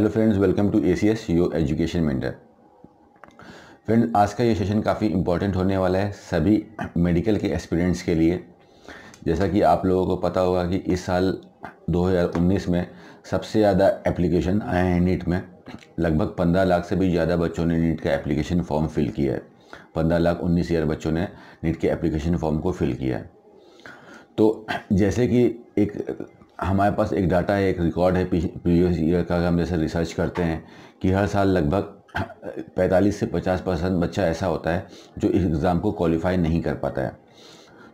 Hello friends welcome to A C S U education mentor friend आज का ये session काफ़ी इंपॉर्टेंट होने वाला है सभी मेडिकल के एक्सपीरियंट्स के लिए जैसा कि आप लोगों को पता होगा कि इस साल 2019 में सबसे ज़्यादा एप्लीकेशन आए हैं नीट में लगभग पंद्रह लाख से भी ज़्यादा बच्चों ने नीट का एप्लीकेशन फॉर्म फिल किया है पंद्रह लाख उन्नीस हज़ार बच्चों ने नीट के एप्लीकेशन फॉर्म को फिल किया है तो जैसे कि एक हमारे पास एक डाटा है एक रिकॉर्ड है प्रीवियस ईयर का हम जैसे रिसर्च करते हैं कि हर साल लगभग 45 से 50 परसेंट बच्चा ऐसा होता है जो इस एग्ज़ाम को क्वालिफाई नहीं कर पाता है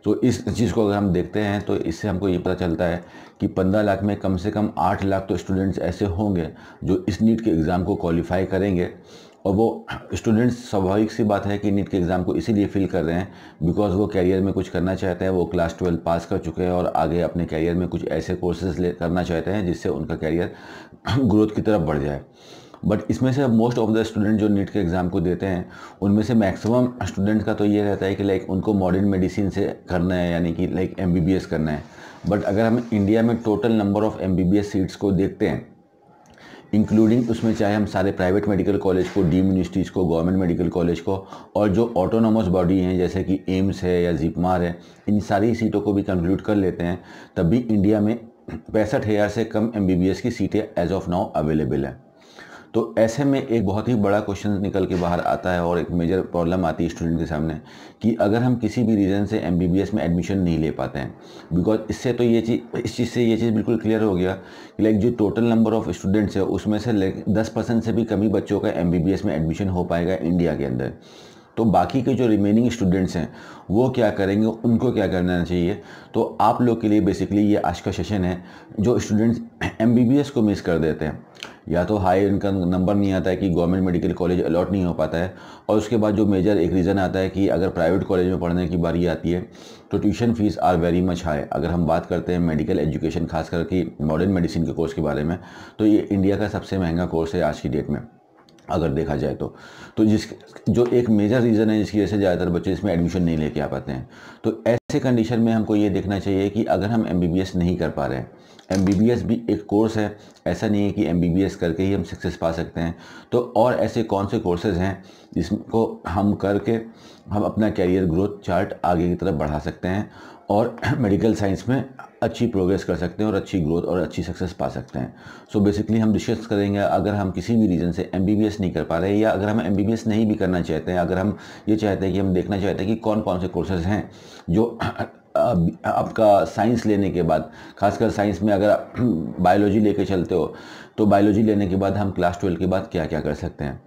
तो इस चीज़ को अगर हम देखते हैं तो इससे हमको ये पता चलता है कि पंद्रह लाख में कम से कम आठ लाख तो स्टूडेंट्स ऐसे होंगे जो इस नीट के एग्ज़ाम को क्वालिफाई करेंगे और वो स्टूडेंट्स स्वाभाविक सी बात है कि नीट के एग्ज़ाम को इसीलिए फिल कर रहे हैं बिकॉज वो कैरियर में कुछ करना चाहते हैं वो क्लास ट्वेल्व पास कर चुके हैं और आगे अपने कैरियर में कुछ ऐसे कोर्सेज ले करना चाहते हैं जिससे उनका कैरियर ग्रोथ की तरफ बढ़ जाए बट इसमें से मोस्ट ऑफ द स्टूडेंट जो नीट के एग्ज़ाम को देते हैं उनमें से मैक्सिमम स्टूडेंट का तो ये रहता है कि लाइक उनको मॉडर्न मेडिसिन से करना है यानी कि लाइक एम करना है बट अगर हम इंडिया में total number of M seats को देखते हैं इंक्लूडिंग उसमें चाहे हम सारे प्राइवेट मेडिकल कॉलेज को डी मिनिस्ट्रीज़ को गवर्नमेंट मेडिकल कॉलेज को और जो ऑटोनोमस बॉडी हैं जैसे कि एम्स है या जिपमार है इन सारी सीटों को भी कंक्लूड कर लेते हैं तब भी इंडिया में पैंसठ हज़ार से कम एम की सीटें एज ऑफ नाउ अवेलेबल हैं तो ऐसे में एक बहुत ही बड़ा क्वेश्चन निकल के बाहर आता है और एक मेजर प्रॉब्लम आती है स्टूडेंट के सामने कि अगर हम किसी भी रीज़न से एम में एडमिशन नहीं ले पाते हैं बिकॉज इससे तो ये चीज़ इस चीज़ से ये चीज़ बिल्कुल क्लियर हो गया कि लाइक जो टोटल नंबर ऑफ़ स्टूडेंट्स है उसमें से दस परसेंट से भी कमी बच्चों का एम में एडमिशन हो पाएगा इंडिया के अंदर तो बाकी के जो रिमेनिंग स्टूडेंट्स हैं वो क्या करेंगे उनको क्या करना चाहिए तो आप लोग के लिए बेसिकली ये आज का सेशन है जो स्टूडेंट्स एम को मिस कर देते हैं या तो हाई उनका नंबर नहीं आता है कि गवर्नमेंट मेडिकल कॉलेज अलॉट नहीं हो पाता है और उसके बाद जो मेजर एक रीज़न आता है कि अगर प्राइवेट कॉलेज में पढ़ने की बारी आती है तो tuition fees are very much high अगर हम बात करते हैं मेडिकल एजुकेशन खास करके मॉडर्न मेडिसिन के कोर्स के बारे में तो ये इंडिया का सबसे महंगा कोर्स है आज की डेट में अगर देखा जाए तो तो जिस जो एक मेजर रीज़न है जिसकी वजह से ज़्यादातर बच्चे इसमें एडमिशन नहीं लेके आ पाते हैं तो ऐसे कंडीशन में हमको ये देखना चाहिए कि अगर हम एम नहीं कर पा रहे हैं एम भी एक कोर्स है ऐसा नहीं है कि एम करके ही हम सक्सेस पा सकते हैं तो और ऐसे कौन से कोर्सेज़ हैं जिसको हम करके हम अपना कैरियर ग्रोथ चार्ट आगे की तरफ बढ़ा सकते हैं और मेडिकल साइंस में अच्छी प्रोग्रेस कर सकते हैं और अच्छी ग्रोथ और अच्छी सक्सेस पा सकते हैं सो so बेसिकली हम डिस्कस करेंगे अगर हम किसी भी रीज़न से एम नहीं कर पा रहे या अगर हम एम नहीं भी करना चाहते हैं अगर हम ये चाहते हैं कि हम देखना चाहते हैं कि कौन कौन से कोर्सेज हैं जो आपका साइंस लेने के बाद खासकर साइंस में अगर आप बायोलॉजी लेके चलते हो तो बायोलॉजी लेने के बाद हम क्लास ट्वेल्व के बाद क्या क्या कर सकते हैं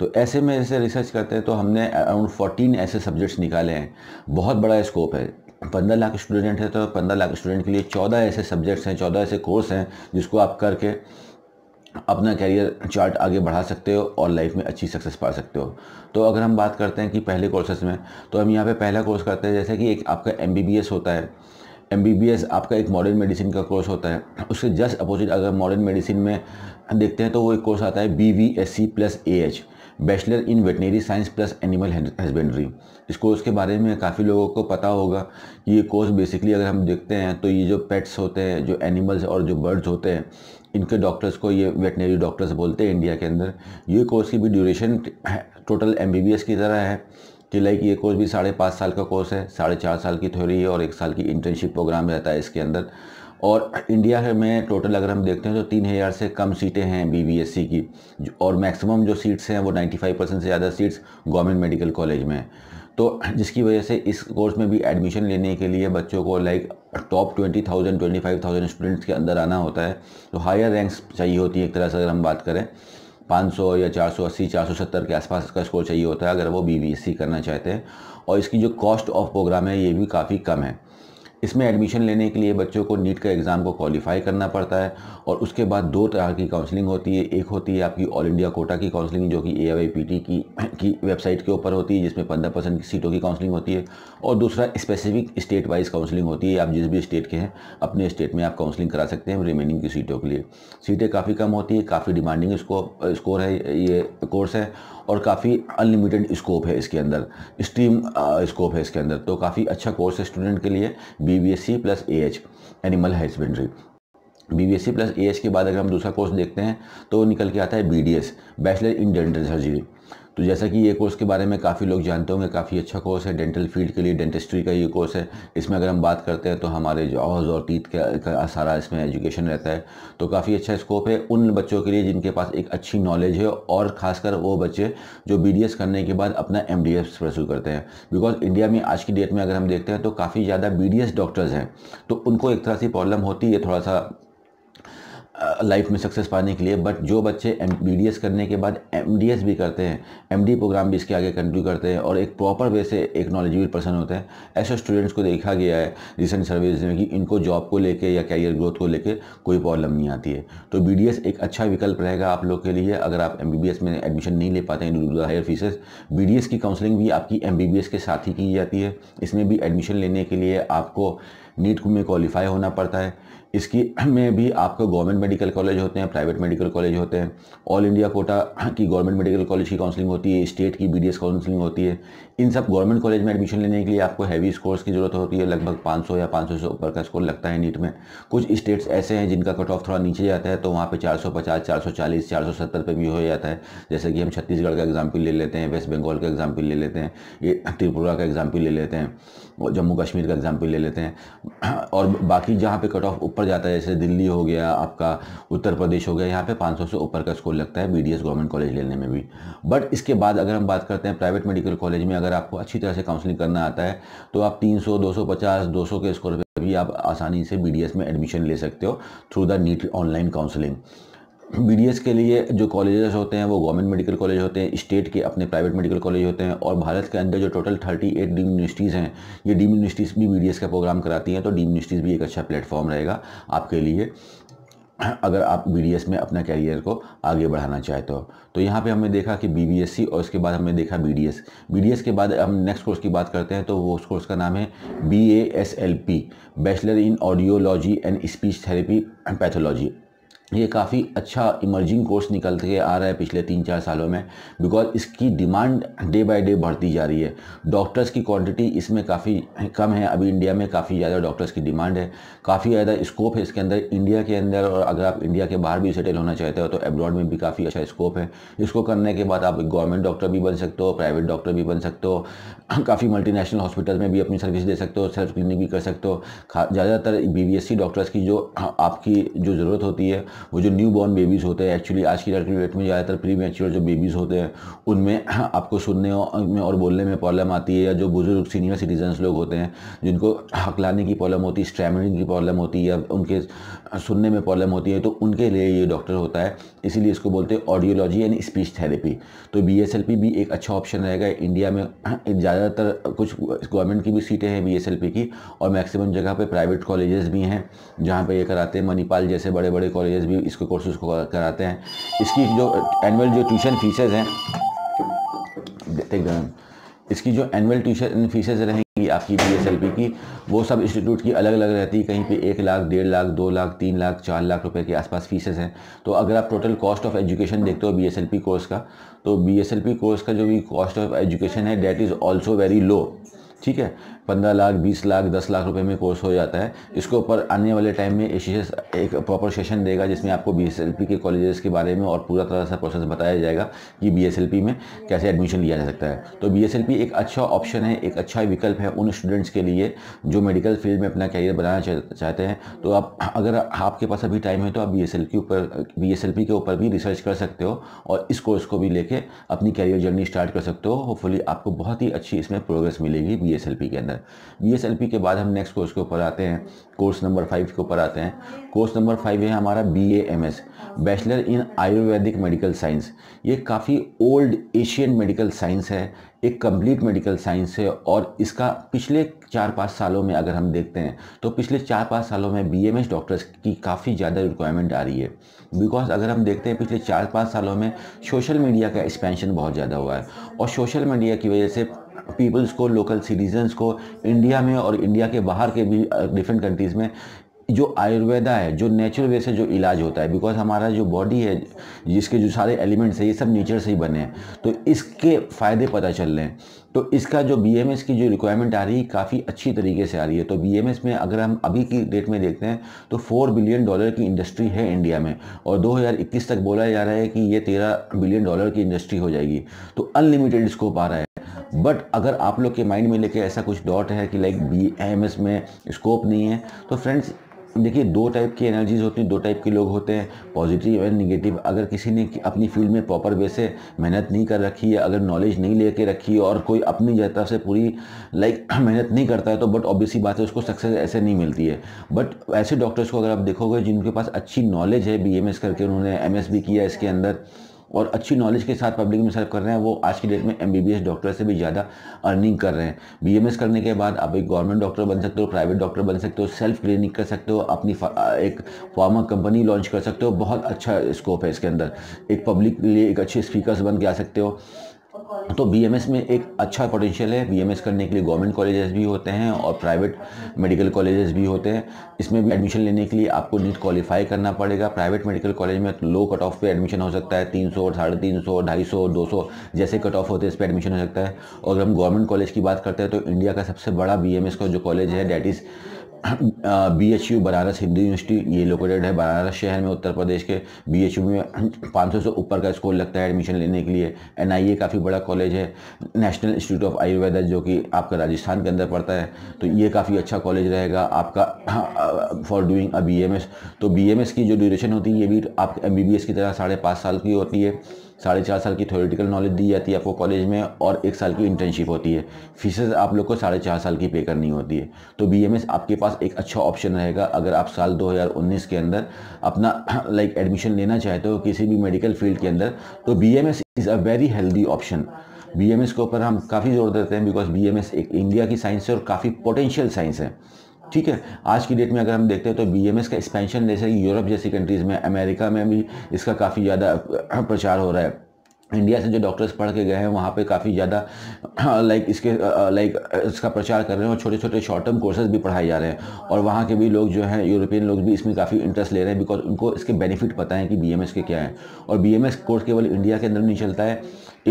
तो ऐसे में ऐसे रिसर्च करते हैं तो हमने अराउंड फोर्टीन ऐसे सब्जेक्ट्स निकाले हैं बहुत बड़ा स्कोप है पंद्रह लाख स्टूडेंट है तो पंद्रह लाख स्टूडेंट के लिए चौदह ऐसे सब्जेक्ट्स हैं चौदह ऐसे कोर्स हैं जिसको आप करके अपना कैरियर चार्ट आगे बढ़ा सकते हो और लाइफ में अच्छी सक्सेस पा सकते हो तो अगर हम बात करते हैं कि पहले कोर्सेज में तो हम यहाँ पे पहला कोर्स करते हैं जैसे कि एक आपका एम होता है एम आपका एक मॉडर्न मेडिसिन का कोर्स होता है उसके जस्ट अपोजिट अगर मॉडर्न मेडिसिन में देखते हैं तो वो एक कोर्स आता है B V S C plus A H bachelor in veterinary science plus animal husbandry इस कोर्स के बारे में काफ़ी लोगों को पता होगा कि ये कोर्स बेसिकली अगर हम देखते हैं तो ये जो पेट्स होते हैं जो एनिमल्स और जो बर्ड्स होते हैं इनके डॉक्टर्स को ये वेटनरी डॉक्टर्स बोलते हैं इंडिया के अंदर ये कोर्स की भी ड्यूरेशन टोटल एम की तरह है कि लाइक ये कोर्स भी साढ़े पाँच साल का कोर्स है साढ़े चार साल की थ्योरी है और एक साल की इंटर्नशिप प्रोग्राम रहता है इसके अंदर और इंडिया है में टोटल अगर हम देखते हैं तो तीन हज़ार से कम सीटें हैं बीबीएससी e की और मैक्सिमम जो सीट्स हैं वो 95 परसेंट से ज़्यादा सीट्स गवर्नमेंट मेडिकल कॉलेज में हैं तो जिसकी वजह से इस कोर्स में भी एडमिशन लेने के लिए बच्चों को like top twenty thousand twenty five thousand students के अंदर आना होता है तो हायर रैंक्स चाहिए होती है एक तरह से अगर हम बात करें 500 या 480, 470 के आसपास का स्कोर चाहिए होता है अगर वो सी e करना चाहते हैं और इसकी जो कॉस्ट ऑफ प्रोग्राम है ये भी काफ़ी कम है इसमें एडमिशन लेने के लिए बच्चों को नीट का एग्ज़ाम को क्वालिफाई करना पड़ता है और उसके बाद दो तरह की काउंसलिंग होती है एक होती है आपकी ऑल इंडिया कोटा की काउंसलिंग जो कि ए पी टी की की वेबसाइट के ऊपर होती है जिसमें पंद्रह परसेंट की सीटों की काउंसलिंग होती है और दूसरा स्पेसिफिक स्टेट वाइज काउंसलिंग होती है आप जिस भी स्टेट के हैं अपने स्टेट में आप काउंसलिंग करा सकते हैं रिमेनिंग की सीटों के लिए सीटें काफ़ी कम होती है काफ़ी डिमांडिंग इसको स्कोर है ये कोर्स है और काफ़ी अनलिमिटेड स्कोप है इसके अंदर स्ट्रीम स्कोप है इसके अंदर तो काफ़ी अच्छा कोर्स है स्टूडेंट के लिए B B S C plus A H animal husbandry B B S C plus A H के बाद अगर हम दूसरा कोर्स देखते हैं तो निकल के आता है B D S bachelor in dental surgery तो जैसा कि ये कोर्स के बारे में काफ़ी लोग जानते होंगे काफ़ी अच्छा कोर्स है डेंटल फील्ड के लिए डेंटिस्ट्री का ये कोर्स है इसमें अगर हम बात करते हैं तो हमारे जॉज और टीथ का, सारा इसमें एजुकेशन रहता है तो काफ़ी अच्छा स्कोप है उन बच्चों के लिए जिनके पास एक अच्छी नॉलेज है और ख़ासकर वो बच्चे जो बी करने के बाद अपना एम डी करते हैं बिकॉज इंडिया में आज की डेट में अगर हम देखते हैं तो काफ़ी ज़्यादा बी डॉक्टर्स हैं तो उनको एक तरह से प्रॉब्लम होती है थोड़ा सा लाइफ में सक्सेस पाने के लिए बट जो बच्चे एम करने के बाद एम भी करते हैं एम प्रोग्राम भी इसके आगे कंटिन्यू करते हैं और एक प्रॉपर वे से एक नॉलेजबल पर्सन होते हैं ऐसे स्टूडेंट्स को देखा गया है रिसेंट सर्विस में कि इनको जॉब को लेके या कैरियर ग्रोथ को लेके कोई प्रॉब्लम नहीं आती है तो बी एक अच्छा विकल्प रहेगा आप लोग के लिए अगर आप एम में एडमिशन नहीं ले पाते हैं हायर फीसेस बी की काउंसलिंग भी आपकी एम के साथ ही की जाती है इसमें भी एडमिशन लेने के लिए आपको नीट में क्वालिफाई होना पड़ता है इसकी में भी आपका गवर्नमेंट मेडिकल कॉलेज होते हैं प्राइवेट मेडिकल कॉलेज होते हैं ऑल इंडिया कोटा की गवर्नमेंट मेडिकल कॉलेज की काउंसलिंग होती है स्टेट की बीडीएस काउंसलिंग होती है इन सब गवर्नमेंट कॉलेज में एडमिशन लेने के लिए आपको हैवी स्कोर्स की ज़रूरत होती है लगभग 500 या 500 से ऊपर का स्कोर लगता है नीट में कुछ स्टेट्स ऐसे हैं जिनका कट ऑफ थोड़ा नीचे जाता है तो वहाँ पे 450, 440, 470 पे भी हो जाता है जैसे कि हम छत्तीसगढ़ का एग्जाम्पल ले लेते हैं वेस्ट बंगाल का एग्जाम्पल ले लेते हैं त्रिपुरा का एग्जाम्पल ले लेते हैं जम्मू कश्मीर का एग्जाम्पल ले लेते हैं और बाकी जहाँ पर कट ऑफ ऊपर जाता है जैसे दिल्ली हो गया आपका उत्तर प्रदेश हो गया यहाँ पर पाँच से ऊपर का स्कोर लगता है बी गवर्नमेंट कॉलेज लेने में भी बट इसके बाद अगर हम बात करते हैं प्राइवेट मेडिकल कॉलेज में अगर आपको अच्छी तरह से काउंसलिंग करना आता है तो आप 300, 250, 200 के स्कोर पे भी आप आसानी से बी में एडमिशन ले सकते हो through the NEET online counselling B के लिए जो कॉलेजेस होते हैं वो गवर्नमेंट मेडिकल कॉलेज होते हैं स्टेट के अपने प्राइवेट मेडिकल कॉलेज होते हैं और भारत के अंदर जो टोटल 38 एट डीम यूनिवर्सिटीज़ हैं ये डीम यूनिवर्सिटीज़ भी बी का प्रोग्राम कराती हैं तो डीम यूनिवर्सिटीज़ भी एक अच्छा प्लेटफॉर्म रहेगा आपके लिए अगर आप बी में अपना कैरियर को आगे बढ़ाना चाहते हो तो यहाँ पे हमने देखा कि बी और उसके बाद हमने देखा बी डी के बाद हम नेक्स्ट कोर्स की बात करते हैं तो वो उस कोर्स का नाम है B bachelor in audiology and speech therapy pathology ये काफ़ी अच्छा इमर्जिंग कोर्स निकल के आ रहा है पिछले तीन चार सालों में बिकॉज इसकी डिमांड डे बाय डे बढ़ती जा रही है डॉक्टर्स की क्वांटिटी इसमें काफ़ी कम है अभी इंडिया में काफ़ी ज़्यादा डॉक्टर्स की डिमांड है काफ़ी ज़्यादा स्कोप है इसके अंदर इंडिया के अंदर और अगर आप इंडिया के बाहर भी सेटल होना चाहते हो तो एब्रॉड में भी काफ़ी अच्छा स्कोप है इसको करने के बाद आप गवर्नमेंट डॉक्टर भी बन सकते हो प्राइवेट डॉक्टर भी बन सकते हो काफ़ी नेशनल हॉस्पिटल में भी अपनी सर्विस दे सकते हो सेल्फ क्लिनिक भी कर सकते हो ज़्यादातर बी डॉक्टर्स की जो आपकी जो ज़रूरत होती है वो जो न्यू बॉर्न बेबीज़ होते हैं एक्चुअली आज की डेट डेट में ज़्यादातर प्री मेच्योर जो बेबीज़ होते हैं उनमें आपको सुनने में और बोलने में प्रॉब्लम आती है या जो बुज़ुर्ग सीनियर सिटीजन्स लोग होते हैं जिनको हकलाने की प्रॉब्लम होती है स्ट्रैमिंग की प्रॉब्लम होती है या उनके सुनने में प्रॉब्लम होती है तो उनके लिए ये डॉक्टर होता है इसीलिए इसको बोलते हैं ऑडियोलॉजी एंड स्पीच थेरेपी तो बी भी एक अच्छा ऑप्शन रहेगा इंडिया में ज़्यादातर कुछ गवर्नमेंट की भी सीटें हैं बी की और मैक्सिमम जगह पर प्राइवेट कॉलेजेस भी हैं जहाँ पर ये कराते हैं मणिपाल जैसे बड़े बड़े कॉलेजेस एस बी इसको कोर्सेज को कराते हैं इसकी जो एनुअल जो ट्यूशन फीसेज हैं इसकी जो एनुअल ट्यूशन फीसेज रहेंगी आपकी बी की वो सब इंस्टीट्यूट की अलग अलग रहती है कहीं पे एक लाख डेढ़ लाख दो लाख तीन लाख चार लाख रुपए के आसपास फीसेज हैं तो अगर आप टोटल कॉस्ट ऑफ एजुकेशन देखते हो बी कोर्स का तो बी कोर्स का जो भी कॉस्ट ऑफ एजुकेशन है that is also very low ठीक है पंद्रह लाख बीस लाख दस लाख रुपए में कोर्स हो जाता है हम्म। इसके ऊपर आने वाले टाइम में एक प्रॉपर सेशन देगा जिसमें आपको बी के कॉलेजेस के बारे में और पूरा तरह से प्रोसेस बताया जाएगा कि बी में हम्म। कैसे एडमिशन लिया जा सकता है तो बी एक अच्छा ऑप्शन है एक अच्छा विकल्प है उन स्टूडेंट्स के लिए जो मेडिकल फील्ड में अपना कैरियर बनाना चाहते हैं तो आप अगर आपके पास अभी टाइम है तो आप बी पी ऊपर बी के ऊपर भी रिसर्च कर सकते हो और इस कोर्स को भी लेके अपनी कैरियर जर्नी स्टार्ट कर सकते हो होपफुली आपको बहुत ही अच्छी इसमें प्रोग्रेस मिलेगी बी के अंदर अंदर बी के बाद हम नेक्स्ट कोर्स के ऊपर आते हैं कोर्स नंबर फाइव के ऊपर आते हैं कोर्स नंबर फाइव है हमारा B M S bachelor in ayurvedic medical science ये काफ़ी ओल्ड एशियन मेडिकल साइंस है एक कंप्लीट मेडिकल साइंस है और इसका पिछले चार पाँच सालों में अगर हम देखते हैं तो पिछले चार पाँच सालों में बीएमएस डॉक्टर्स की काफ़ी ज़्यादा रिक्वायरमेंट आ रही है बिकॉज अगर हम देखते हैं पिछले चार पाँच सालों में सोशल मीडिया का एक्सपेंशन बहुत ज़्यादा हुआ है और सोशल मीडिया की वजह से पीपल्स को लोकल सिटीजन्स को इंडिया में और इंडिया के बाहर के भी डिफरेंट कंट्रीज़ में जो आयुर्वेदा है जो नेचुरल वे से जो इलाज होता है बिकॉज हमारा जो बॉडी है जिसके जो सारे एलिमेंट्स हैं ये सब नेचर से ही बने हैं तो इसके फ़ायदे पता चल रहे हैं तो इसका जो बी की जो रिक्वायरमेंट आ रही है काफ़ी अच्छी तरीके से आ रही है तो बी में अगर हम अभी की डेट में देखते हैं तो फोर बिलियन डॉलर की इंडस्ट्री है इंडिया में और 2021 तक बोला जा रहा है कि ये तेरह बिलियन डॉलर की इंडस्ट्री हो जाएगी तो अनलिमिटेड स्कोप आ रहा है बट अगर आप लोग के माइंड में लेके ऐसा कुछ डॉट है कि लाइक बी एम एस में स्कोप नहीं है तो फ्रेंड्स देखिए दो टाइप की एनर्जीज होती हैं दो टाइप के लोग होते हैं पॉजिटिव एंड निगेटिव अगर किसी ने अपनी फील्ड में प्रॉपर वे से मेहनत नहीं कर रखी है अगर नॉलेज नहीं लेके रखी है और कोई अपनी जनता से पूरी लाइक मेहनत नहीं करता है तो बट ऑब्वियसली बात है उसको सक्सेस ऐसे नहीं मिलती है बट ऐसे डॉक्टर्स को अगर आप देखोगे जिनके पास अच्छी नॉलेज है बी करके उन्होंने एम किया इसके अंदर और अच्छी नॉलेज के साथ पब्लिक में सर्व कर रहे हैं वो आज की डेट में एम डॉक्टर से भी ज़्यादा अर्निंग कर रहे हैं बी करने के बाद आप एक गवर्नमेंट डॉक्टर बन सकते हो प्राइवेट डॉक्टर बन सकते हो सेल्फ क्लिनिक कर सकते हो अपनी एक फार्मा कंपनी लॉन्च कर सकते हो बहुत अच्छा स्कोप है इसके अंदर एक पब्लिक के लिए एक अच्छे स्पीकर्स बन के आ सकते हो तो एस में एक अच्छा पोटेंशियल है एस करने के लिए गवर्नमेंट कॉलेजेस भी होते हैं और प्राइवेट मेडिकल कॉलेजेस भी होते हैं इसमें भी एडमिशन लेने के लिए आपको नीट क्वालिफाई करना पड़ेगा प्राइवेट मेडिकल कॉलेज में लो कट ऑफ पे एडमिशन हो सकता है तीन सौ साढ़े तीन सौ ढाई सौ दो सौ जैसे कट ऑफ होते हैं इस पर एडमिशन हो सकता है और अगर हम गवर्नमेंट कॉलेज की बात करते हैं तो इंडिया का सबसे बड़ा बी का जो कॉलेज है that is B H U Banaras Hindu university ये लोकेटेड है बनारस शहर में उत्तर प्रदेश के बी एच यू में पाँच सौ से ऊपर का स्कोर लगता है एडमिशन लेने के लिए एन आई ए काफ़ी बड़ा कॉलेज है नेशनल इंस्टीट्यूट ऑफ आयुर्वेदा जो कि आपका राजस्थान के अंदर पड़ता है तो ये काफ़ी अच्छा कॉलेज रहेगा आपका फॉर हाँ, doing a B M S तो बी एम एस की जो ड्यूरेशन होती है ये भी आप एम बी बी एस की तरह साढ़े पाँच साल की होती है साढ़े चार साल की थोरिटिकल नॉलेज दी जाती है आपको कॉलेज में और एक साल की इंटर्नशिप होती है फीसेस आप लोग को साढ़े चार साल की पे करनी होती है तो बी आपके पास एक अच्छा ऑप्शन रहेगा अगर आप साल 2019 के अंदर अपना लाइक एडमिशन लेना चाहते हो किसी भी मेडिकल फील्ड के अंदर तो B is a very healthy option B के ऊपर हम काफ़ी जोर देते हैं बिकॉज बी एक इंडिया की साइंस है और काफ़ी पोटेंशियल साइंस है ठीक है आज की डेट में अगर हम देखते हैं तो बी एम एस का एक्सपेंशन जैसे यूरोप जैसी कंट्रीज़ में अमेरिका में भी इसका काफ़ी ज़्यादा प्रचार हो रहा है इंडिया से जो डॉक्टर्स पढ़ के गए हैं वहाँ पे काफ़ी ज़्यादा लाइक इसके लाइक इसका प्रचार कर रहे हैं और छोटे छोटे शॉर्ट टर्म कोर्सेज भी पढ़ाए जा रहे हैं और वहाँ के भी लोग जो हैं यूरोपियन लोग भी इसमें काफ़ी इंटरेस्ट ले रहे हैं बिकॉज उनको इसके बेनिफिट पता है कि बी के क्या है और बी कोर्स केवल इंडिया के अंदर नहीं चलता है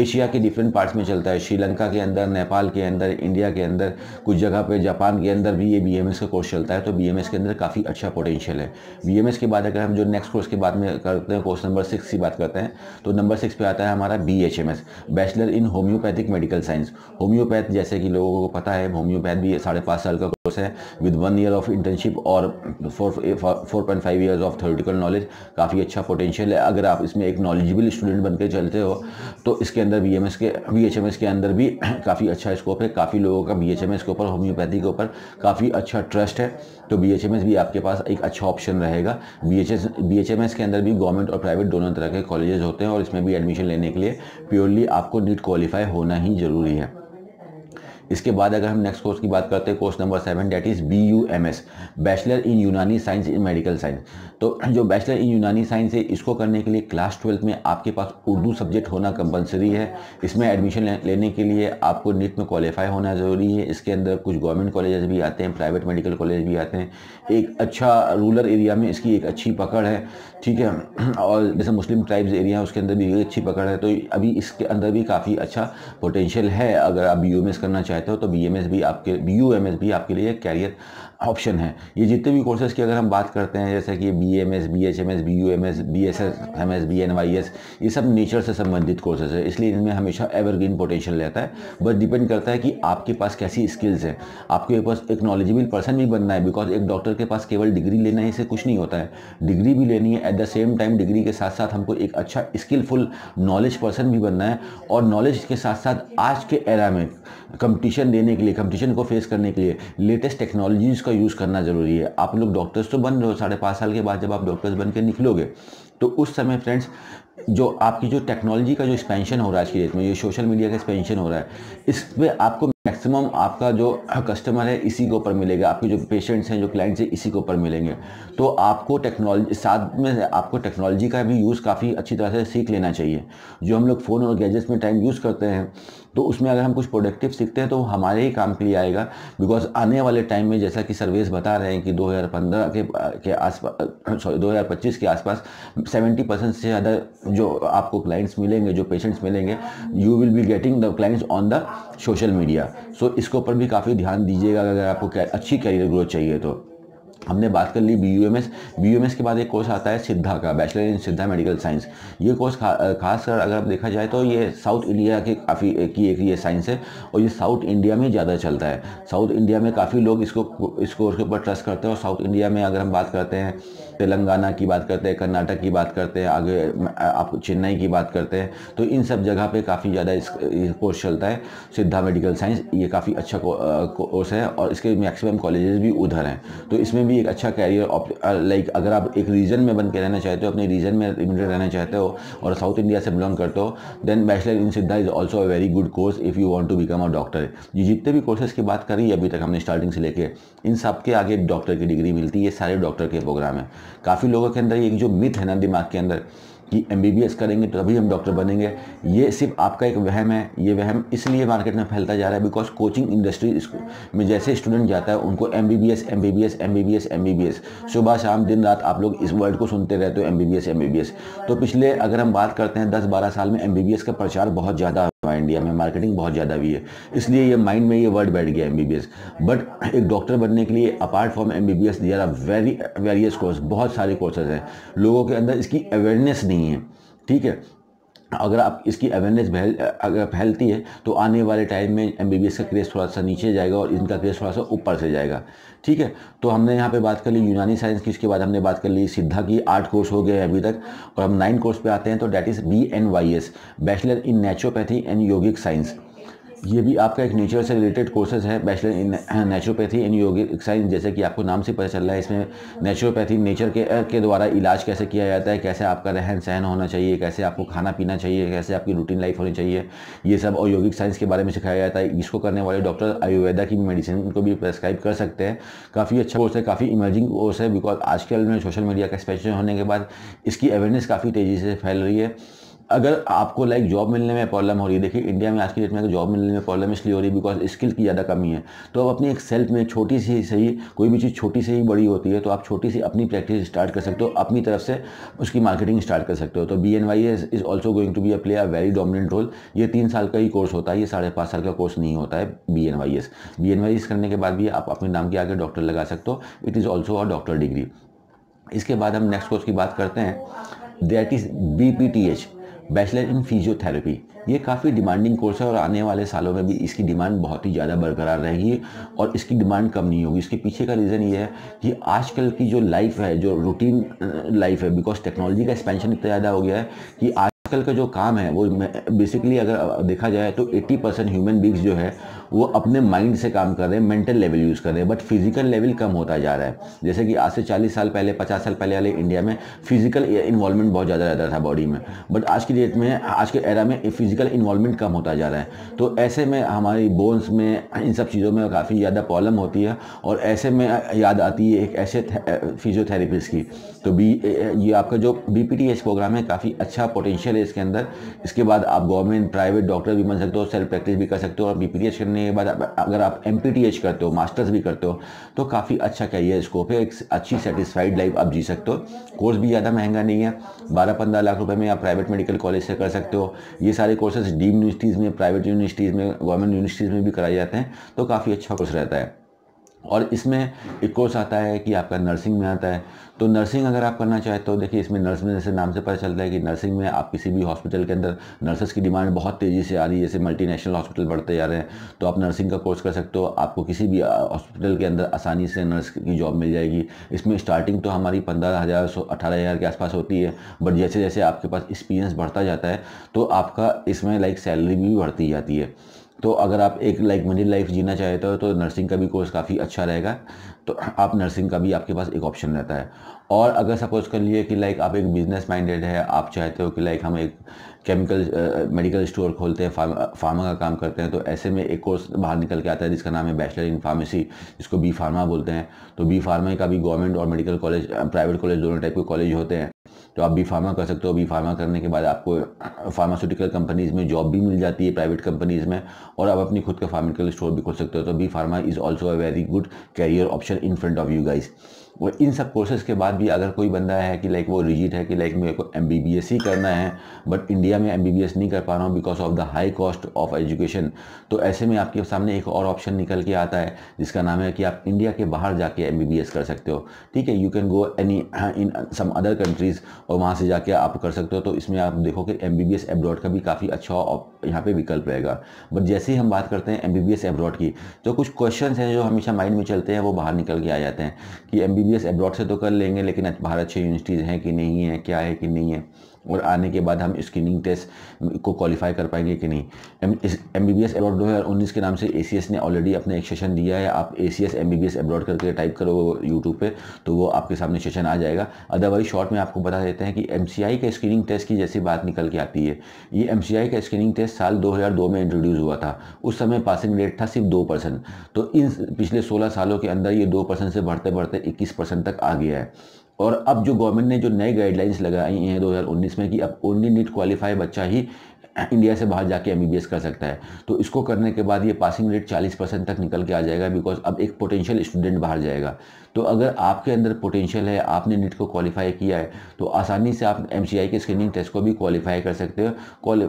एशिया के डिफरेंट पार्ट्स में चलता है श्रीलंका के अंदर नेपाल के अंदर इंडिया के अंदर कुछ जगह पे जापान के अंदर भी ये बी का कोर्स चलता है तो बी के अंदर काफ़ी अच्छा पोटेंशियल है बी के बाद अगर हम जो नेक्स्ट कोर्स के बाद में करते हैं कोर्स नंबर सिक्स की बात करते हैं तो नंबर सिक्स पर आता है हमारा B bachelor in homeopathic medical science homeopath जैसे कि लोगों को पता है होम्योपैथ भी साढ़े पाँच साल का कोर्स है with one year of internship और four four point five years of theoretical knowledge काफ़ी अच्छा पोटेंशियल है अगर आप इसमें एक नॉलेजेबल स्टूडेंट बनकर चलते हो तो इसके अंदर बी एम एस के बी एच एम एस के अंदर भी काफ़ी अच्छा स्कोप है काफ़ी लोगों का बी एच एम एस के ऊपर होम्योपैथी के ऊपर काफ़ी अच्छा ट्रस्ट है तो बी एच एम एस भी आपके पास एक अच्छा ऑप्शन रहेगा B H S B H M S के अंदर भी गवर्नमेंट और प्राइवेट दोनों तरह के कॉलेजेस होते हैं और इसमें भी एडमिशन लेने के लिए प्योरली आपको नीट क्वालिफाई होना ही ज़रूरी है इसके बाद अगर हम नेक्स्ट कोर्स की बात करते हैं course number seven that is B U M S bachelor in Unani science in medical science तो जो बैचलर इन यूनानी साइंस है इसको करने के लिए क्लास ट्वेल्थ में आपके पास उर्दू सब्जेक्ट होना कंपलसरी है इसमें एडमिशन लेने के लिए आपको नीट में क्वालिफाई होना ज़रूरी है इसके अंदर कुछ गवर्नमेंट कॉलेजेस भी आते हैं प्राइवेट मेडिकल कॉलेज भी आते हैं एक अच्छा रूरल एरिया में इसकी एक अच्छी पकड़ है ठीक है और जैसे मुस्लिम ट्राइब्स एरिया है उसके अंदर भी अच्छी पकड़ है तो अभी इसके अंदर भी काफ़ी अच्छा पोटेंशियल है अगर आप बी करना चाहते हो तो बी भी आपके बी भी आपके लिए कैरियर ऑप्शन है ये जितने भी कोर्सेज़ की अगर हम बात करते हैं जैसे कि B M S B H M S B U M S B S S M S B N Y S ये सब नेचर से संबंधित कोर्सेज है इसलिए इनमें हमेशा एवरग्रीन पोटेंशियल रहता है बस डिपेंड करता है कि आपके पास कैसी स्किल्स हैं आपके पास एक नॉलेजेबल पर्सन भी बनना है बिकॉज एक डॉक्टर के पास केवल डिग्री लेना ही से कुछ नहीं होता है डिग्री भी लेनी है at the same time degree के साथ साथ हमको एक अच्छा स्किलफुल नॉलेज पर्सन भी बनना है और नॉलेज के साथ साथ आज के एरा में कंपटीशन देने के लिए कंपटीशन को फेस करने के लिए लेटेस्ट टेक्नोलॉजीज़ का यूज़ करना ज़रूरी है आप लोग डॉक्टर्स तो बन रहे हो साढ़े पाँच साल के बाद जब आप डॉक्टर्स बन के निकलोगे तो उस समय फ्रेंड्स जो आपकी जो टेक्नोलॉजी का जो एक्सपेंशन हो रहा है आज की डेट में ये सोशल मीडिया का एक्सपेंशन हो रहा है इस पर आपको मैक्सिमम आपका जो कस्टमर है इसी के ऊपर मिलेगा आपके जो पेशेंट्स हैं जो क्लाइंट्स हैं इसी के ऊपर मिलेंगे तो आपको टेक्नोलॉजी साथ में आपको टेक्नोलॉजी का भी यूज़ काफ़ी अच्छी तरह से सीख लेना चाहिए जो हम लोग फ़ोन और गैजेट्स में टाइम यूज़ करते हैं तो उसमें अगर हम कुछ प्रोडक्टिव सीखते हैं तो हमारे ही काम के लिए आएगा बिकॉज आने वाले टाइम में जैसा कि सर्वेस बता रहे हैं कि दो के के आसपास सॉरी पच्चीस के आसपास सेवेंटी परसेंट से ज़्यादा जो आपको क्लाइंट्स मिलेंगे जो पेशेंट्स मिलेंगे you will be getting the clients on the social media so इसके ऊपर भी काफ़ी ध्यान दीजिएगा अगर आपको अच्छी करियर ग्रोथ चाहिए तो हमने बात कर ली B U M S B U M S के बाद एक कोर्स आता है सिद्धा का बैचलर इन सिद्धा मेडिकल साइंस ये कोर्स खा, खासकर अगर आप देखा जाए तो ये साउथ इंडिया के काफ़ी की एक ये साइंस है और ये साउथ इंडिया में ज़्यादा चलता है साउथ इंडिया में काफ़ी लोग इसको इस कोर्स के ऊपर ट्रस्ट करते हैं और साउथ इंडिया में अगर हम बात करते हैं तेलंगाना की बात करते हैं कर्नाटक की बात करते हैं आगे आप चेन्नई की बात करते हैं तो इन सब जगह पे काफ़ी ज़्यादा इस कोर्स चलता है सिद्धा मेडिकल साइंस ये काफ़ी अच्छा कोर्स है और इसके मैक्सिमम कॉलेजेस भी उधर हैं तो इसमें भी एक अच्छा कैरियर लाइक अगर आप एक रीजन में बन के रहना चाहते हो अपने रीजन में लिमिटेड रहना चाहते हो और साउथ इंडिया से बिलोंग करते हो then bachelor in Siddha is also a very good course if you want to become a doctor ये जितने भी कोर्सेज की बात करी अभी तक हमने स्टार्टिंग से लेके इन सब के आगे डॉक्टर की डिग्री मिलती है सारे डॉक्टर के प्रोग्राम हैं काफ़ी लोगों के अंदर ये जो मिथ है ना दिमाग के अंदर कि एम करेंगे तो तभी हम डॉक्टर बनेंगे ये सिर्फ आपका एक वहम है ये वहम इसलिए मार्केट में फैलता जा रहा है बिकॉज कोचिंग इंडस्ट्री में जैसे स्टूडेंट जाता है उनको M B B S M B B S M B B S M B B S सुबह शाम दिन रात आप लोग इस वर्ड को सुनते रहते हो M B B S M B B S तो पिछले अगर हम बात करते हैं दस बारह साल में एम बी बी एस का प्रचार बहुत ज़्यादा वहाँ इंडिया में मार्केटिंग बहुत ज़्यादा भी है इसलिए ये माइंड में ये वर्ड बैठ गया एम बट एक डॉक्टर बनने के लिए apart from M B B S there very various course बहुत सारे कोर्सेज हैं लोगों के अंदर इसकी अवेयरनेस नहीं है ठीक है अगर आप इसकी अवेयरनेस फैल अगर फैलती है तो आने वाले टाइम में एम का क्रेज थोड़ा सा नीचे जाएगा और इनका क्रेज थोड़ा सा ऊपर से जाएगा ठीक है तो हमने यहाँ पे बात कर ली यूनानी साइंस की इसके बाद हमने बात कर ली सिद्धा की आठ कोर्स हो गए अभी तक और हम नाइन कोर्स पे आते हैं तो that is B N Y S bachelor in naturopathy and yogic science ये भी आपका एक नेचर से रिलेटेड कोर्सेज है bachelor in naturopathy in yogic science जैसे कि आपको नाम से पता चल रहा है इसमें नेचुरोपैथी नेचर के के द्वारा इलाज कैसे किया जाता है कैसे आपका रहन सहन होना चाहिए कैसे आपको खाना पीना चाहिए कैसे आपकी रूटीन लाइफ होनी चाहिए ये सब और योगिक साइंस के बारे में सिखाया जाता है इसको करने वाले डॉक्टर आयुर्वेदा की मेडिसिन को भी प्रेस्क्राइब कर सकते हैं काफ़ी अच्छा कोर्स है काफ़ी इमर्जिंग कोर्स है बिकॉज आजकल में सोशल मीडिया का स्पेशल होने के बाद इसकी अवेयरनेस काफ़ी तेज़ी से फैल रही है अगर आपको लाइक जॉब मिलने में प्रॉब्लम हो रही है देखिए इंडिया में आज की डेट में जॉब मिलने में प्रॉब्लम इसलिए हो रही है बिकॉज स्किल की ज़्यादा कमी है तो आप अपनी एक सेल्फ में छोटी सी सही कोई भी चीज़ छोटी सी ही बड़ी होती है तो आप छोटी सी अपनी प्रैक्टिस स्टार्ट कर सकते हो अपनी तरफ से उसकी मार्केटिंग स्टार्ट कर सकते हो तो B N Y S is also going to be a play a very dominant role ये तीन साल का ही कोर्स होता है ये साढ़े पाँच साल का कोर्स नहीं होता है B N Y S B N Y S करने के बाद भी आप अपने नाम के आगे डॉक्टर लगा सकते हो it is also a doctor degree इसके बाद हम नेक्स्ट कोर्स की बात करते हैं that is B P T H bachelor in physiotherapy ये काफ़ी डिमांडिंग कोर्स है और आने वाले सालों में भी इसकी डिमांड बहुत ही ज़्यादा बरकरार रहेगी और इसकी डिमांड कम नहीं होगी इसके पीछे का रीज़न ये है कि आजकल की जो लाइफ है जो रूटीन लाइफ है बिकॉज टेक्नोलॉजी का एक्सपेंशन इतना ज़्यादा हो गया है कि आजकल का जो काम है वो बेसिकली अगर देखा जाए तो एट्टी परसेंट ह्यूमन बींग्स जो है वो अपने माइंड से काम कर रहे हैं मेंटल लेवल यूज़ कर रहे हैं बट फिजिकल लेवल कम होता जा रहा है जैसे कि आज से चालीस साल पहले पचास साल पहले वाले इंडिया में फिजिकल इन्वॉल्वमेंट बहुत ज़्यादा रहता था बॉडी में बट आज की डेट में आज के एरा में फिजिकल इन्वॉल्वमेंट कम होता जा रहा है तो ऐसे में हमारी बोन्स में इन सब चीज़ों में काफ़ी ज़्यादा प्रॉब्लम होती है और ऐसे में याद आती है एक ऐसे फिजियोथेरेपिस्ट की तो बी ये आपका जो बी प्रोग्राम है काफ़ी अच्छा पोटेंशियल है इसके अंदर इसके बाद आप गवर्नमेंट प्राइवेट डॉक्टर भी बन सकते हो सेल्फ प्रैक्टिस भी कर सकते हो और बी करने करने के बाद अगर आप एम करते हो मास्टर्स भी करते हो तो काफ़ी अच्छा कैरियर स्कोप है एक अच्छी सेटिस्फाइड लाइफ आप जी सकते हो कोर्स भी ज़्यादा महंगा नहीं है बारह पंद्रह लाख रुपये में आप प्राइवेट मेडिकल कॉलेज से कर सकते हो ये सारे कोर्सेज डीम यूनिवर्सिटीज़ में प्राइवेट यूनिवर्सिटीज़ में गवर्नमेंट यूनिवर्सिटीज़ में भी कराए जाते हैं तो काफ़ी अच्छा कोर्स रहता है और इसमें एक कोर्स आता है कि आपका नर्सिंग में आता है तो नर्सिंग अगर आप करना चाहें तो देखिए इसमें नर्स में जैसे नाम से पता चलता है कि नर्सिंग में आप किसी भी हॉस्पिटल के अंदर नर्सेस की डिमांड बहुत तेज़ी से आ रही है जैसे मल्टीनेशनल हॉस्पिटल बढ़ते जा रहे हैं तो आप नर्सिंग का कोर्स कर सकते हो आपको किसी भी हॉस्पिटल के अंदर आसानी से नर्स की जॉब मिल जाएगी इसमें स्टार्टिंग तो हमारी पंद्रह हज़ार सौ अठारह हज़ार के आसपास होती है बट जैसे जैसे आपके पास एक्सपीरियंस बढ़ता जाता है तो आपका इसमें लाइक सैलरी भी बढ़ती जाती है तो अगर आप एक लाइक मनी लाइफ जीना चाहते हो तो नर्सिंग का भी कोर्स काफ़ी अच्छा रहेगा तो आप नर्सिंग का भी आपके पास एक ऑप्शन रहता है और अगर सपोज कर लिए कि लाइक आप एक बिज़नेस माइंडेड है आप चाहते हो कि लाइक हम एक केमिकल मेडिकल स्टोर खोलते हैं फार्मा फार्मा का काम करते हैं तो ऐसे में एक कोर्स बाहर निकल के आता है जिसका नाम है बैचलर इन फार्मेसी जिसको बी फार्मा बोलते हैं तो बी फार्मा का भी गवर्नमेंट और मेडिकल कॉलेज प्राइवेट कॉलेज दोनों टाइप के कॉलेज होते हैं तो आप बी फार्मा कर सकते हो बी फार्मा करने के बाद आपको फार्मास्यूटिकल कंपनीज़ में जॉब भी मिल जाती है प्राइवेट कंपनीज़ में और आप अपनी खुद का फार्मिकल स्टोर भी खोल सकते हो तो B pharma is also a very good career option in front of you guys और इन सब कोर्सेज़ के बाद भी अगर कोई बंदा है कि लाइक वो रिजिट है कि लाइक मेरे को एम बी बी एस ही करना है बट इंडिया में एम बी बी एस नहीं कर पा रहा हूँ because of the high cost of education तो ऐसे में आपके सामने एक और ऑप्शन निकल के आता है जिसका नाम है कि आप इंडिया के बाहर जाके एम बी बी एस कर सकते हो ठीक है you can go any in some other countries series और वहाँ से जाके आप कर सकते हो तो इसमें आप देखो कि M B B S abroad का भी काफ़ी अच्छा यहाँ पे विकल्प रहेगा बट जैसे ही हम बात करते हैं एम बी एब्रॉड की तो कुछ क्वेश्चन हैं जो हमेशा माइंड में चलते हैं वो बाहर निकल के आ जाते हैं कि एम बी एब्रॉड से तो कर लेंगे लेकिन बाहर अच्छी यूनिवर्सिटीज़ हैं कि नहीं है क्या है कि नहीं है और आने के बाद हम स्क्रीनिंग टेस्ट को क्वालिफाई कर पाएंगे कि नहीं M B B S abroad दो हज़ार उन्नीस के नाम से ए सी एस ने ऑलरेडी अपने एक सेशन दिया है आप A C S M B B S abroad करके टाइप करो यूट्यूब पे तो वो आपके सामने सेशन आ जाएगा अदरवाइज शॉर्ट में आपको बता देते हैं कि एम सी आई के स्क्रीनिंग टेस्ट की जैसी बात निकल के आती है ये एम सी आई का स्क्रीनिंग टेस्ट साल दो हज़ार दो में इंट्रोड्यूस हुआ था उस समय पासिंग रेट था सिर्फ दो परसेंट तो इन पिछले सोलह सालों के अंदर ये दो परसेंट से बढ़ते बढ़ते इक्कीस परसेंट तक आ गया है और अब जो गवर्नमेंट ने जो नए गाइडलाइंस लगाई हैं 2019 में कि अब ओनली नीट क्वालिफाई बच्चा ही इंडिया से बाहर जाके एम कर सकता है तो इसको करने के बाद ये पासिंग रेट 40 परसेंट तक निकल के आ जाएगा बिकॉज अब एक पोटेंशियल स्टूडेंट बाहर जाएगा तो अगर आपके अंदर पोटेंशियल है आपने नीट को क्वालिफाई किया है तो आसानी से आप एम के स्क्रीनिंग टेस्ट को भी क्वालिफाई कर सकते हो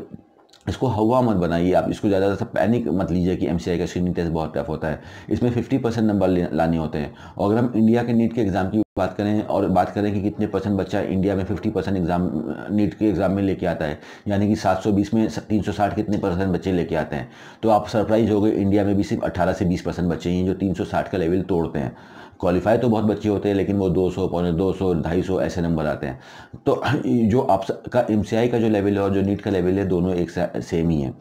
इसको हवा मत बनाइए आप इसको ज़्यादा ज़्यादा पैनिक मत लीजिए कि एम का स्क्रीनिंग टेस्ट बहुत टफ होता है इसमें 50 परसेंट नंबर लाने होते हैं और अगर हम इंडिया के नीट के एग्ज़ाम की बात करें और बात करें कि कितने परसेंट बच्चा इंडिया में 50 परसेंट एग्जाम नीट के एग्ज़ाम में लेके आता है यानी कि 720 में 360 कितने परसेंट बच्चे लेके आते हैं तो आप सरप्राइज हो गए इंडिया में भी सिर्फ अट्ठारह से बीस परसेंट बच्चे हैं जो तीन का लेवल तोड़ते हैं क्वालिफाई तो बहुत बच्चे होते हैं लेकिन वो 200 सौ पौने दो सौ ढाई सौ ऐसे नंबर आते हैं तो जो आपका एम का जो लेवल है और जो नीट का लेवल है दोनों एक सेम ही है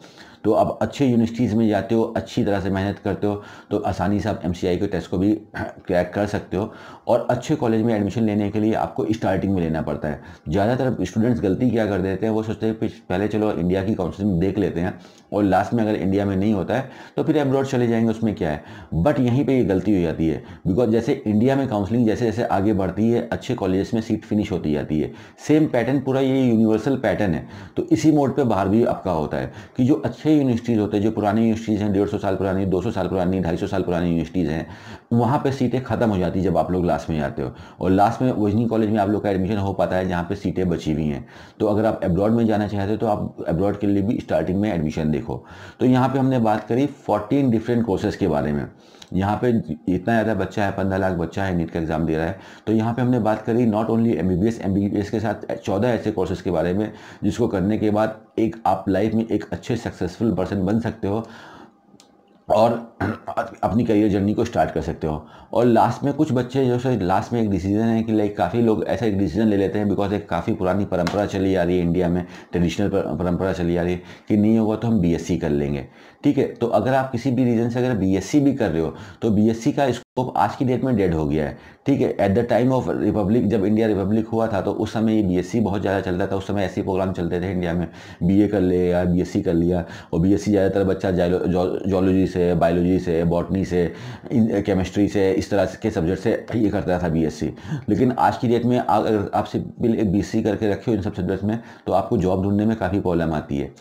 तो आप अच्छे यूनिवर्सिटीज़ में जाते हो अच्छी तरह से मेहनत करते हो तो आसानी से आप एम के टेस्ट को भी क्रैक कर सकते हो और अच्छे कॉलेज में एडमिशन लेने के लिए आपको स्टार्टिंग में लेना पड़ता है ज़्यादातर स्टूडेंट्स गलती क्या कर देते हैं वो सोचते हैं पहले चलो इंडिया की काउंसलिंग देख लेते हैं और लास्ट में अगर इंडिया में नहीं होता है तो फिर एब्रॉड चले जाएंगे उसमें क्या है बट यहीं पर ये गलती हो जाती है बिकॉज जैसे इंडिया में काउंसलिंग जैसे जैसे आगे बढ़ती है अच्छे कॉलेज में सीट फिनिश होती जाती है सेम पैटर्न पूरा ये यूनिवर्सल पैटर्न है तो इसी मोड पर बाहर भी आपका होता है कि जो अच्छे नए यूनिवर्सिटीज़ होते हैं जो पुरानी यूनिवर्सिटीज़ हैं डेढ़ सौ साल पुरानी दो सौ साल पुरानी ढाई सौ साल पुरानी यूनिवर्सिटीज़ हैं वहाँ पे सीटें ख़त्म हो जाती जब आप लोग लास्ट में जाते हो और लास्ट में वजनी कॉलेज में आप लोग का एडमिशन हो पाता है जहाँ पर सीटें बची हुई हैं तो अगर आप एब्रॉड में जाना चाहते हो तो आप एब्रॉड के लिए भी स्टार्टिंग में एडमिशन देखो तो यहाँ पर हमने बात करी फोर्टीन डिफरेंट कोर्सेज़ के बारे में यहाँ पे इतना ज़्यादा बच्चा है पंद्रह लाख बच्चा है नीट का एग्ज़ाम दे रहा है तो यहाँ पे हमने बात करी not only M B B के साथ चौदह ऐसे कोर्सेज के बारे में जिसको करने के बाद एक आप लाइफ में एक अच्छे सक्सेसफुल पर्सन बन सकते हो और अपनी करियर जर्नी को स्टार्ट कर सकते हो और लास्ट में कुछ बच्चे जो है लास्ट में एक डिसीजन है कि लाइक काफ़ी लोग ऐसा एक डिसीजन ले लेते हैं बिकॉज एक काफ़ी पुरानी परंपरा चली आ रही है इंडिया में ट्रेडिशनल परंपरा चली आ रही है कि नहीं होगा तो हम बीएससी कर लेंगे ठीक है तो अगर आप किसी भी रीज़न से अगर बीएससी भी कर रहे हो तो बीएससी का स्कोप आज की डेट में डेड हो गया है ठीक है at the time of republic जब इंडिया रिपब्लिक हुआ था तो उस समय ये बीएससी बहुत ज़्यादा चलता था उस समय ऐसे प्रोग्राम चलते थे इंडिया में बीए कर ले या बीएससी कर लिया और बीएससी ज़्यादातर बच्चा जॉलोजी से बायोलॉजी से बॉटनी से केमिस्ट्री से इस तरह के सब्जेक्ट से ये करता था बीएससी लेकिन आज की डेट में अगर आप सिंपल एक बीएससी करके रखे हो इन सब सब्जेक्ट्स में तो आपको जॉब ढूंढने में काफ़ी प्रॉब्लम आती है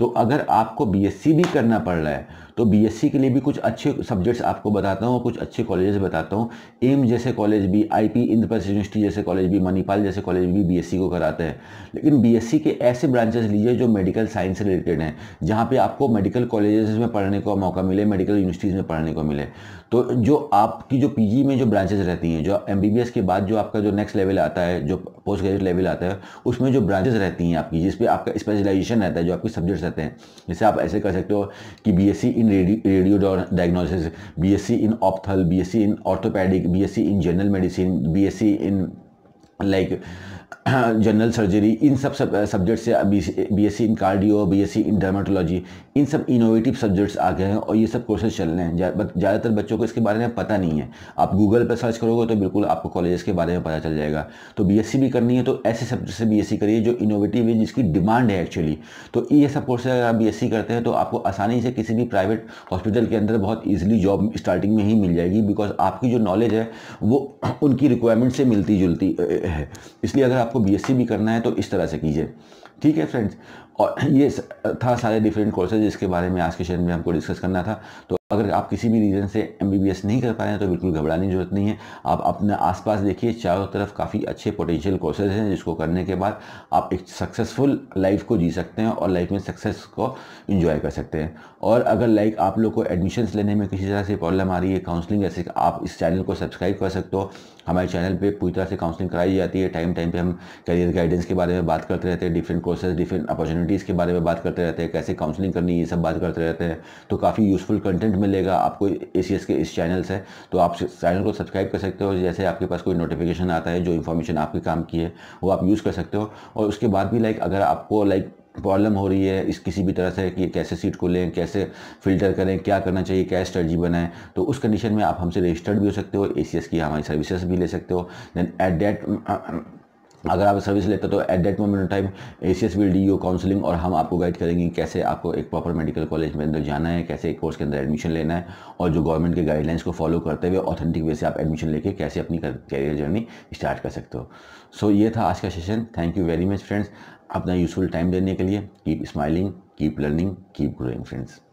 तो अगर आपको बीएससी भी करना पड़ रहा है तो बीएससी के लिए भी कुछ अच्छे सब्जेक्ट्स आपको बताता हूँ कुछ अच्छे कॉलेजेस बताता हूँ एम जैसे कॉलेज भी आईपी इंद्र प्रदेश यूनिवर्सिटी जैसे कॉलेज भी मणिपाल जैसे कॉलेज भी बीएससी को कराते हैं लेकिन बीएससी के ऐसे ब्रांचेस लीजिए जो मेडिकल साइंस रिलेटेड हैं जहाँ पर आपको मेडिकल कॉलेजेस में पढ़ने का मौका मिले मेडिकल यूनिवर्सिटीज़ में पढ़ने को मिले तो जो आपकी जो पीजी में जो ब्रांचेस रहती हैं जो एमबीबीएस के बाद जो आपका जो नेक्स्ट लेवल आता है जो पोस्ट ग्रेजुएट लेवल आता है उसमें जो ब्रांचेस रहती हैं आपकी जिसपे आपका स्पेशलाइजेशन रहता है जो आपके सब्जेक्ट्स रहते हैं जैसे आप ऐसे कर सकते हो कि B S C in in radio, radio diagnosis, BSc in opthal, BSc in orthopedic, BSc in general medicine, BSc in like general surgery इन सब सब सब्जेक्ट से B S C in cardio B S C in dermatology इन सब innovative subjects आ गए हैं और ये सब कोर्सेज चल रहे हैं ज़्यादातर बच्चों को इसके बारे में पता नहीं है आप गूगल पर सर्च करोगे तो बिल्कुल आपको कॉलेज के बारे में पता चल जाएगा तो बी एस सी भी करनी है तो ऐसे सब्जेक्ट से बी एस सी करिए जो इनोवेटिव है जिसकी डिमांड है एक्चुअली तो ये सब कोर्सेज अगर आप बी एस सी करते हैं तो आपको आसानी से किसी भी प्राइवेट हॉस्पिटल के अंदर बहुत ईजिली जॉब स्टार्टिंग में ही मिल जाएगी बिकॉज आपकी जो नॉलेज है वो उनकी रिक्वायरमेंट से मिलती जुलती है इसलिए अगर अगर आपको बीएससी भी करना है तो इस तरह से कीजिए ठीक है फ्रेंड्स और ये था सारे डिफरेंट कोर्सेज जिसके बारे में आज के शेयर में हमको डिस्कस करना था तो अगर आप किसी भी रीज़न से एम नहीं कर पा रहे हैं तो बिल्कुल घबराने की जरूरत नहीं है आप अपने आसपास देखिए चारों तरफ काफ़ी अच्छे पोटेंशियल कोर्सेज हैं जिसको करने के बाद आप एक सक्सेसफुल लाइफ को जी सकते हैं और लाइफ में सक्सेस को इन्जॉय कर सकते हैं और अगर लाइक आप लोग को एडमिशन्स लेने में किसी तरह से प्रॉब्लम आ रही है काउंसलिंग जैसे आप इस चैनल को सब्सक्राइब कर सकते हो हमारे चैनल पर पूरी तरह से काउंसलिंग कराई जाती है टाइम टाइम पर हम करियर गाइडेंस के बारे में बात करते रहते हैं different courses different opportunity personalities के बारे में बात करते रहते हैं कैसे काउंसलिंग करनी ये सब बात करते रहते हैं तो काफ़ी यूज़फुल कंटेंट मिलेगा आपको ए के इस चैनल से तो आप चैनल को सब्सक्राइब कर सकते हो जैसे आपके पास कोई नोटिफिकेशन आता है जो इन्फॉर्मेशन आपके काम की है वो आप यूज़ कर सकते हो और उसके बाद भी लाइक अगर आपको लाइक प्रॉब्लम हो रही है इस किसी भी तरह से कि कैसे सीट को लें कैसे फिल्टर करें क्या करना चाहिए क्या स्ट्रेटी बनाएं तो उस कंडीशन में आप हमसे रजिस्टर्ड भी हो सकते हो ए की हमारी सर्विसेज भी ले सकते हो दैन एट डेट अगर आप सर्विस लेते हो तो at that moment time A C S will D U counselling और हम आपको गाइड करेंगे कैसे आपको एक प्रॉपर मेडिकल कॉलेज में अंदर जाना है कैसे एक कोर्स के अंदर एडमिशन लेना है और जो गवर्नमेंट के गाइडलाइंस को फॉलो करते हुए ऑथेंटिक वे से आप एडमिशन लेके कैसे अपनी करियर जर्नी स्टार्ट कर सकते हो सो so, ये था आज का session thank you very much friends अपना यूजफुल टाइम देने के लिए keep smiling keep learning keep growing friends